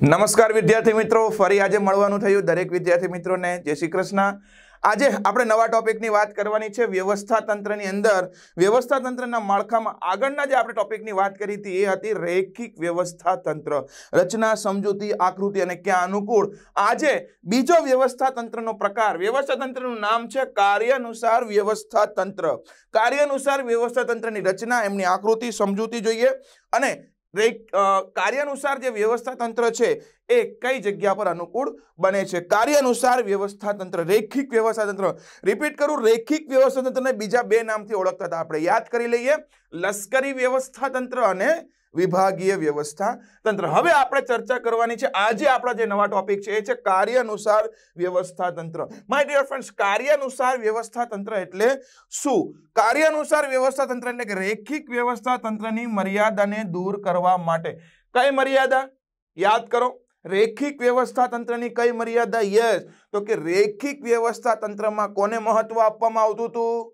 નમસ્કાર વિદ્યાર્થી મિત્રો ફરી આજે મળવાનું થયું દરેક વિદ્યાર્થી મિત્રોને જય શ્રી કૃષ્ણ આજે આપણે નવા ટોપિકની વાત કરવાની છે વ્યવસ્થા તંત્રની અંદર વ્યવસ્થા તંત્રના માળખામાં આગળના જે આપણે ટોપિકની વાત કરી હતી એ હતી રૈખિક વ્યવસ્થા તંત્ર રચના સમજૂતી આકૃતિ અને ક્યાં અનુકૂળ આજે બીજો વ્યવસ્થા તંત્રનો પ્રકાર વ્યવસ્થા તંત્રનું નામ છે કાર્યાનુસાર વ્યવસ્થા તંત્ર કાર્યાનુસાર વ્યવસ્થા તંત્રની રચના એમની આકૃતિ સમજૂતી જોઈએ અને કાર્ય અનુસાર જે વ્યવસ્થા તંત્ર છે એ કઈ જગ્યા પર અનુકૂળ બને છે કાર્ય અનુસાર વ્યવસ્થા તંત્ર રેખિક વ્યવસ્થા તંત્ર રિપીટ કરું રેખિક વ્યવસ્થા તંત્રને બીજા બે નામથી ઓળખતા હતા આપણે યાદ કરી લઈએ લશ્કરી વ્યવસ્થા તંત્ર અને વિભાગીય વ્યવસ્થા તંત્ર હવે આપણે ચર્ચા કરવાની છે આજે આપણા જે નવા ટોપિક છે એ છે કાર્યાનુસાર વ્યવસ્થા તંત્ર માય ડિયર ફ્રેન્ડ્સ કાર્યાનુસાર વ્યવસ્થા તંત્ર એટલે શું કાર્યાનુસાર વ્યવસ્થા તંત્ર એટલે કે રેખિક વ્યવસ્થા તંત્રની મર્યાદાને દૂર કરવા માટે કઈ મર્યાદા યાદ કરો રેખિક વ્યવસ્થા તંત્રની કઈ મર્યાદા યસ તો કે રેખિક વ્યવસ્થા તંત્રમાં કોને મહત્વ આપવામાં આવતું હતું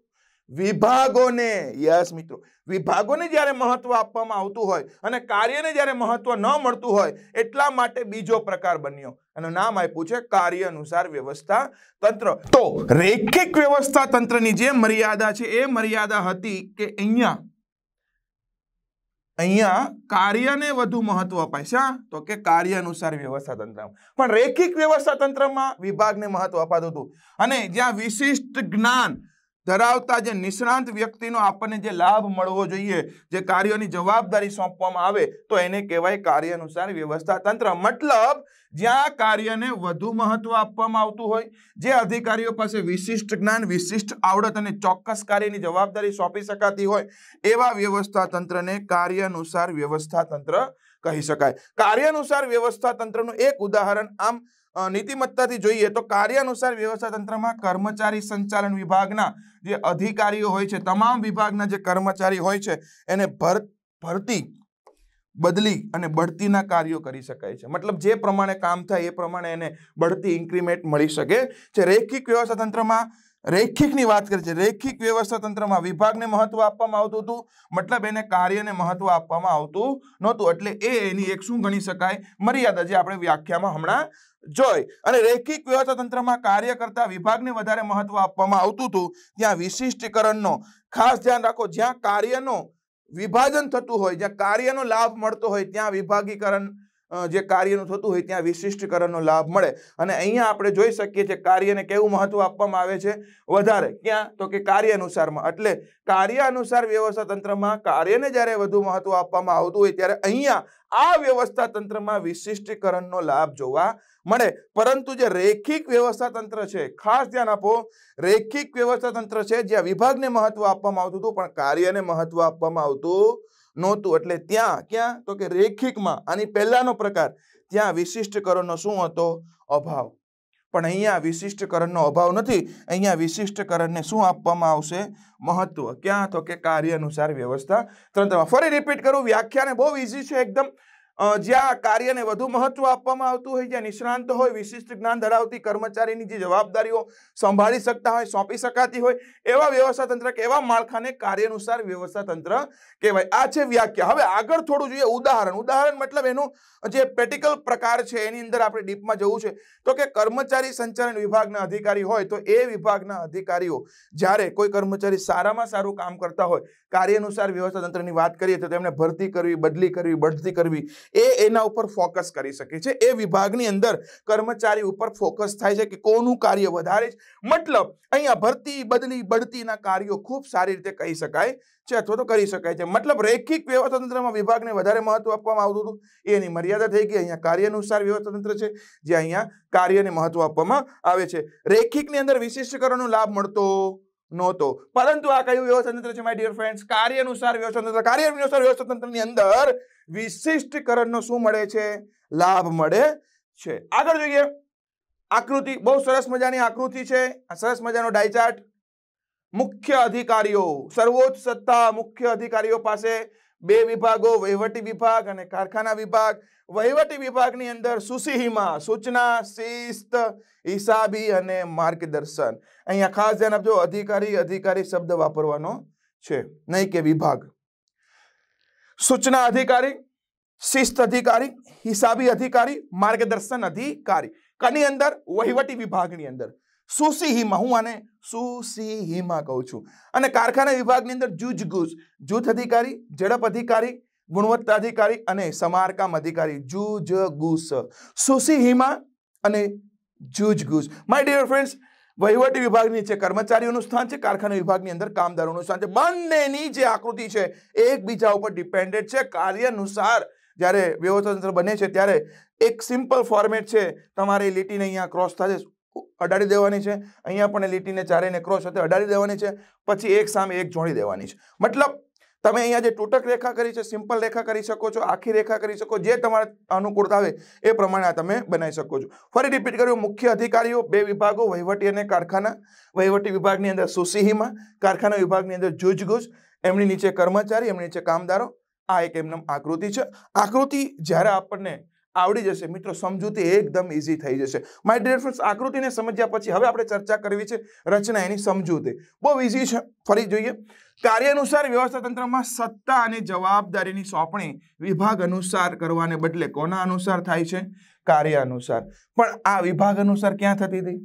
વિભાગોને યસ મિત્રો વિભાગોને જ્યારે મહત્વ આપવામાં આવતું હોય અને કાર્યને જ્યારે મહત્વ ન મળતું હોય એટલા માટે બીજો પ્રકાર બન્યો એનું નામ આપ્યું છે કાર્ય અનુસાર વ્યવસ્થા તંત્ર તો રેખિક વ્યવસ્થા તંત્રની જે મર્યાદા છે એ મર્યાદા હતી કે અહીંયા અહીંયા કાર્યને વધુ મહત્વ અપાય છે તો કે કાર્ય અનુસાર વ્યવસ્થા તંત્રમાં પણ રેખિક વ્યવસ્થા તંત્રમાં વિભાગને મહત્વ અપાતું હતું અને જ્યાં વિશિષ્ટ જ્ઞાન ધરાવતા જે નિષ્ણાંત વ્યક્તિનો આપણને જે લાભ મળવો જોઈએ જે કાર્યોની જવાબદારી સોંપવામાં આવે તો એને કહેવાય કાર્ય અનુસાર વ્યવસ્થા તંત્ર મતલબ જ્યાં કાર્યને વધુ મહત્વ આપવામાં આવતું હોય જે અધિકારીઓ પાસે વિશિષ્ટ જ્ઞાન વિશિષ્ટ આવડત અને ચોક્કસ કાર્યની જવાબદારી સોંપી શકાતી હોય એવા વ્યવસ્થા તંત્રને કાર્ય અનુસાર વ્યવસ્થા તંત્ર કહી શકાય કાર્ય અનુસાર વ્યવસ્થા તંત્રનું એક ઉદાહરણ આમ નીતિમત્તાથી જોઈએ તો કાર્ય અનુસાર વ્યવસ્થા તંત્રમાં કર્મચારી સંચાલન વિભાગના જે અધિકારીઓ હોય છે તમામ વિભાગના જે કર્મચારી હોય છે એને ભરતી બદલી અને બઢતીના કાર્યો કરી શકાય છે મતલબ જે પ્રમાણે કામ થાય એ પ્રમાણે એને બઢતી ઇન્ક્રીમેન્ટ મળી શકે છે રેખિક વ્યવસ્થા તંત્રમાં રેખિકની વાત કરી છે રેખિક વ્યવસ્થા તંત્રમાં વિભાગને મહત્વ આપવામાં આવતું હતું મતલબ એને કાર્યને મહત્વ આપવામાં આવતું નહોતું એટલે એ એની એક શું ગણી શકાય મર્યાદા જે આપણે વ્યાખ્યામાં હમણાં જોઈ અને રેખિક વ્યવસ્થા તંત્રમાં કાર્ય કરતા વિભાગને વધારે મહત્વ આપવામાં આવતું હતું ત્યાં વિશિષ્ટીકરણનો ખાસ ધ્યાન રાખો જ્યાં કાર્યનો વિભાજન થતું હોય જ્યાં કાર્યનો લાભ મળતો હોય ત્યાં વિભાગીકરણ જે કાર્યનું થતું હોય ત્યાં વિશિષ્ટકરણનો લાભ મળે અને અહીંયા આપણે જોઈ શકીએ છીએ કાર્યને કેવું મહત્વ આપવામાં આવે છે વધારે ક્યાં તો કે કાર્ય અનુસારમાં એટલે કાર્ય અનુસાર વ્યવસ્થા તંત્રમાં કાર્યને જ્યારે વધુ મહત્વ આપવામાં આવતું હોય ત્યારે અહીંયા આ વ્યવસ્થા તંત્રમાં વિશિષ્ટીકરણનો લાભ જોવા મળે પરંતુ જે રેખિક વ્યવસ્થા તંત્ર છે ખાસ ધ્યાન આપો રેખિક વ્યવસ્થા તંત્ર છે જ્યાં વિભાગને મહત્વ આપવામાં આવતું હતું પણ કાર્યને મહત્વ આપવામાં આવતું નહોતું એટલે ત્યાં ક્યાં તો કે રેખિકમાં આની પહેલાંનો પ્રકાર ત્યાં વિશિષ્ટ કરણનો શું હતો અભાવ પણ અહીંયા વિશિષ્ટકરણનો અભાવ નથી અહીંયા વિશિષ્ટ કરણને શું આપવામાં આવશે મહત્વ ક્યાં તો કે કાર્ય અનુસાર વ્યવસ્થા તંત્રમાં ફરી રિપીટ કરું વ્યાખ્યાને બહુ ઇઝી છે એકદમ જ્યાં કાર્યને વધુ મહત્વ આપવામાં આવતું હોય જ્યાં નિષ્ણાંત હોય વિશિષ્ટ જ્ઞાન ધરાવતી કર્મચારીની જે જવાબદારીઓ સંભાળી શકતા હોય સોંપી શકાતી હોય એવા વ્યવસ્થા તંત્ર કે એવા માળખાને કાર્ય અનુસાર વ્યવસ્થા તંત્ર કહેવાય આ છે વ્યાખ્યા હવે આગળ થોડું જોઈએ ઉદાહરણ ઉદાહરણ મતલબ એનું જે પ્રેક્ટિકલ પ્રકાર છે એની અંદર આપણે ડીપમાં જવું છે તો કે કર્મચારી સંચાલન વિભાગના અધિકારી હોય તો એ વિભાગના અધિકારીઓ જ્યારે કોઈ કર્મચારી સારામાં સારું કામ કરતા હોય કાર્ય અનુસાર વ્યવસ્થા તંત્રની વાત કરીએ તો તેમને ભરતી કરવી બદલી કરવી બઢતી કરવી એ એના ઉપર ફોકસ કરી શકે છે એ વિભાગની અંદર કર્મચારી ઉપર ફોકસ થાય છે કે કોનું કાર્ય વધારે છે મતલબ અહીંયા ભરતી બદલી બઢતીના કાર્યો ખૂબ સારી રીતે કહી શકાય છે અથવા તો કરી શકાય છે મતલબ રેખિક વ્યવસ્થાતંત્રમાં વિભાગને વધારે મહત્વ આપવામાં આવતું હતું એની મર્યાદા થઈ ગઈ અહીંયા કાર્ય અનુસાર વ્યવસ્થાતંત્ર છે જે અહીંયા કાર્યને મહત્વ આપવામાં આવે છે રેખિકની અંદર વિશિષ્ટકરણનો લાભ મળતો નહોતો પરંતુ આ કયું વ્યવસ્થાતંત્ર છે માય ડિયર ફ્રેન્ડ્સ કાર્ય અનુસાર વ્યવસ્થાતંત્ર કાર્ય અનુસાર વ્યવસ્થાતંત્રની અંદર વિશિષ્ટકરણનો શું મળે છે લાભ મળે છે આગળ જોઈએ આકૃતિ બહુ સરસ મજાની આકૃતિ છે આ સરસ મજાનો ડાયચાર્ટ મુખ્ય અધિકારીઓ સર્વોચ્ચ સત્તા મુખ્ય અધિકારીઓ પાસે બે વિભાગો વૈવટી વિભાગ અને કારખાના વિભાગ વૈવટી વિભાગ ની અંદર સુસીહીમા સૂચના શિસ્ત હિસાબી અને માર્ગદર્શન અહીં ખાસ જનબ જો અધિકારી અધિકારી શબ્દ વાપરવાનો છે નહીં કે વિભાગ સૂચના અધિકારી શિસ્ત અધિકારી હિસાબી અધિકારી માર્ગદર્શન અધિકારી કની અંદર વૈવટી વિભાગ ની અંદર સુસીહીમાં હું આને સુસીહીમાં કહું છું અને કારખાના વિભાગની અંદર જૂજ ગુજ જૂથ અધિકારી ઝડપ અધિકારી ગુણવત્તા અધિકારી અને સમારકામ અધિકારી જૂજ ગુસ સુસીહીમાં અને જૂજ ગુજ માય ડિયર ફ્રેન્ડ્સ વહીવટી વિભાગની છે કર્મચારીઓનું સ્થાન છે કારખાના વિભાગની અંદર કામદારોનું સ્થાન છે બંનેની જે આકૃતિ છે એકબીજા ઉપર ડિપેન્ડેડ છે કાર્ય અનુસાર જ્યારે વ્યવસ્થાતંત્ર બને છે ત્યારે એક સિમ્પલ ફોર્મેટ છે તમારે લીટીને અહીંયા ક્રોસ થશે અડાડી દેવાની છે અહીંયા પણ લીટીને ચારેને ક્રોસ સાથે અડાડી દેવાની છે પછી એક સામે એક જોડી દેવાની છે મતલબ તમે અહીંયા જે તૂટક રેખા કરી છે સિમ્પલ રેખા કરી શકો છો આખી રેખા કરી શકો જે તમારા અનુકૂળતા આવે એ પ્રમાણે આ તમે બનાવી શકો છો ફરી રિપીટ કર્યું મુખ્ય અધિકારીઓ બે વિભાગો વહીવટી અને કારખાના વહીવટી વિભાગની અંદર સુસીહીમાં કારખાના વિભાગની અંદર જૂજગૂજ એમની નીચે કર્મચારી એમની નીચે કામદારો આ એક એમનો આકૃતિ છે આકૃતિ જ્યારે આપણને આવડી જશે મિત્રો સમજૂતી એકદમ ઇઝી થઈ જશે માય ડિયર ફ્રેન્ડ્સ આકૃતિને સમજ્યા પછી હવે આપણે ચર્ચા કરવી છે રચના એની સમજૂતી બહુ ઇઝી છે ફરી જોઈએ કાર્ય અનુસાર વ્યવસ્થા તંત્રમાં સત્તા અને જવાબદારીની સોંપણી વિભાગ અનુસાર કરવાને બદલે કોના અનુસાર થાય છે કાર્ય અનુસાર પણ આ વિભાગ અનુસાર ક્યાં થતી હતી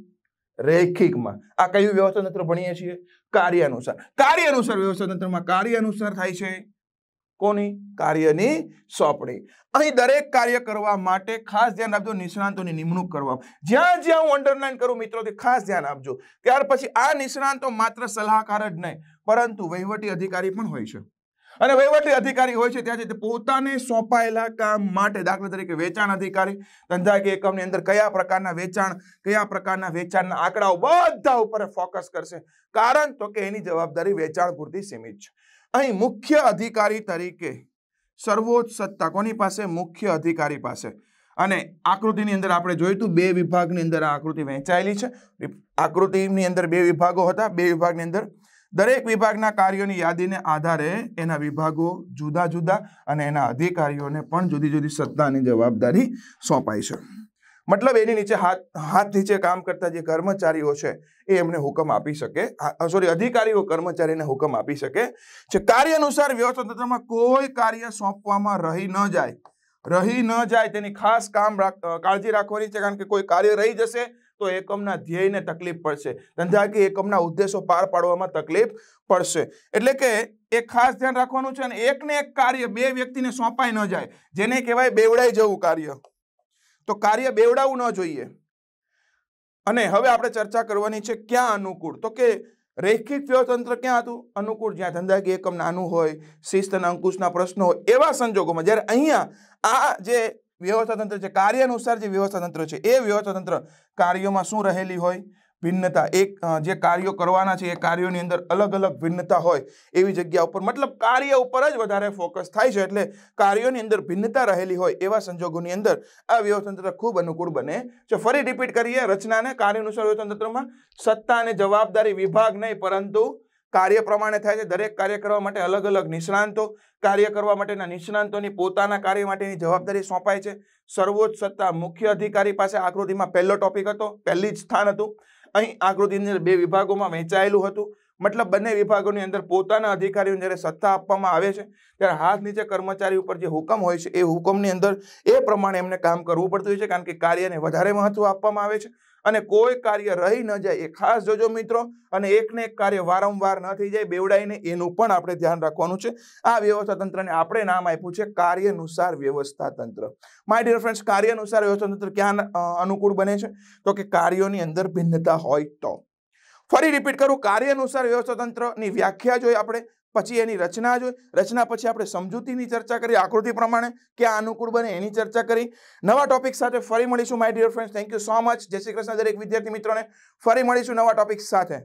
રેખિકમાં આ કયું વ્યવસ્થા તંત્ર ભણીએ છીએ કાર્ય અનુસાર કાર્ય અનુસાર વ્યવસ્થા તંત્રમાં કાર્ય અનુસાર થાય છે કોની કાર્યની સોંપણી અહીં દરેક કાર્ય કરવા માટે ખાસ ધ્યાન આપજો નિષ્ણાંતોની નિમણૂક કરવા જ્યાં જ્યાં હું અંડરલાઈન કરું મિત્રોથી ખાસ ધ્યાન આપજો ત્યાર પછી આ નિષ્ણાંતો માત્ર સલાહકાર જ નહીં પરંતુ વહીવટી અધિકારી પણ હોય છે અને વહીવટી અધિકારી હોય છે ત્યાંથી તે પોતાને સોંપાયેલા કામ માટે દાખલા તરીકે વેચાણ અધિકારી ધંધાકીય એકમની અંદર કયા પ્રકારના વેચાણ કયા પ્રકારના વેચાણના આંકડાઓ બધા ઉપર ફોકસ કરશે કારણ તો કે એની જવાબદારી વેચાણ પૂરતી સીમિત છે અહીં મુખ્ય અધિકારી તરીકે સર્વોચ્ચ સત્તા કોની પાસે મુખ્ય અધિકારી પાસે અને આકૃતિની અંદર આપણે જોયું બે વિભાગની અંદર આ આકૃતિ વહેંચાયેલી છે આકૃતિની અંદર બે વિભાગો હતા બે વિભાગની અંદર દરેક વિભાગના કાર્યોની યાદીને આધારે એના વિભાગો જુદા જુદા અને એના અધિકારીઓને પણ જુદી જુદી સત્તાની જવાબદારી સોંપાય છે મતલબ એની નીચે હાથ હાથ નીચે કામ કરતા જે કર્મચારીઓ છે એ એમને હુકમ આપી શકે સોરી અધિકારીઓ કર્મચારીને હુકમ આપી શકે છે કાર્ય અનુસાર વ્યવસ્થાતંત્રમાં કોઈ કાર્ય સોંપવામાં રહી ન જાય રહી ન જાય તેની ખાસ કામ કાળજી રાખવાની છે કારણ કે કોઈ કાર્ય રહી જશે તો એકમના ધ્યેયને તકલીફ પડશે ધંધાકીય એકમના ઉદ્દેશો પાર પાડવામાં તકલીફ પડશે એટલે કે એ ખાસ ધ્યાન રાખવાનું છે અને એકને એક કાર્ય બે વ્યક્તિને સોંપાઈ ન જાય જેને કહેવાય બેવડાઈ જવું કાર્ય તો કાર્ય બેવડાવું ન જોઈએ અને હવે આપણે ચર્ચા કરવાની છે ક્યાં અનુકૂળ તો કે રૈખિક વ્યવતંત્ર ક્યાં હતું અનુકૂળ જ્યાં ધંધાકીય એકમ નાનું હોય શિસ્ત અને અંકુશના પ્રશ્નો હોય એવા સંજોગોમાં જ્યારે અહીંયા આ જે વ્યવસ્થાતંત્ર છે કાર્ય અનુસાર જે વ્યવસ્થાતંત્ર છે એ વ્યવસ્થાતંત્ર કાર્યોમાં શું રહેલી હોય ભિન્નતા એક જે કાર્યો કરવાના છે એ કાર્યોની અંદર અલગ અલગ ભિન્નતા હોય એવી જગ્યા ઉપર મતલબ કાર્ય ઉપર જ વધારે ફોકસ થાય છે એટલે કાર્યોની અંદર ભિન્નતા રહેલી હોય એવા સંજોગોની અંદર આ વ્યવતંત્ર ખૂબ અનુકૂળ બને છે ફરી રિપીટ કરીએ રચનાને કાર્યાનુસાર વ્યવતંત્રમાં સત્તા અને જવાબદારી વિભાગ નહીં પરંતુ કાર્ય પ્રમાણે થાય છે દરેક કાર્ય કરવા માટે અલગ અલગ નિષ્ણાંતો કાર્ય કરવા માટેના નિષ્ણાંતોની પોતાના કાર્ય માટેની જવાબદારી સોંપાય છે સર્વોચ્ચ સત્તા મુખ્ય અધિકારી પાસે આકૃતિમાં પહેલો ટોપિક હતો પહેલી જ સ્થાન હતું અહીં આકૃતિની અંદર બે વિભાગોમાં વહેંચાયેલું હતું મતલબ બંને વિભાગોની અંદર પોતાના અધિકારીઓને જ્યારે સત્તા આપવામાં આવે છે ત્યારે હાથ નીચે કર્મચારી ઉપર જે હુકમ હોય છે એ હુકમની અંદર એ પ્રમાણે એમને કામ કરવું પડતું હોય છે કારણ કે કાર્યને વધારે મહત્વ આપવામાં આવે છે અને કોઈ કાર્ય રહી ન જાય એ ખાસ જોજો મિત્રો અને એકને એક કાર્ય વારંવાર ન થઈ જાય બેવડાઈને એનું પણ આપણે ધ્યાન રાખવાનું છે આ વ્યવસ્થા તંત્રને આપણે નામ આપ્યું છે કાર્યાનુસાર વ્યવસ્થા તંત્ર માય ડિયર ફ્રેન્ડ્સ કાર્યાનુસાર વ્યવસ્થા તંત્ર ક્યાં અનુકૂળ બને છે તો કે કાર્યોની અંદર ભિન્નતા હોય તો ફરી રિપીટ કરું કાર્યાનુસાર વ્યવસ્થા તંત્રની વ્યાખ્યા જોઈએ આપણે પછી એની રચના જોઈ રચના પછી આપણે સમજૂતીની ચર્ચા કરી આકૃતિ પ્રમાણે ક્યાં અનુકૂળ બને એની ચર્ચા કરી નવા ટોપિક સાથે ફરી મળીશું my dear friends thank you so much જય શ્રી કૃષ્ણ દરેક વિદ્યાર્થી મિત્રોને ફરી મળીશું નવા ટોપિક સાથે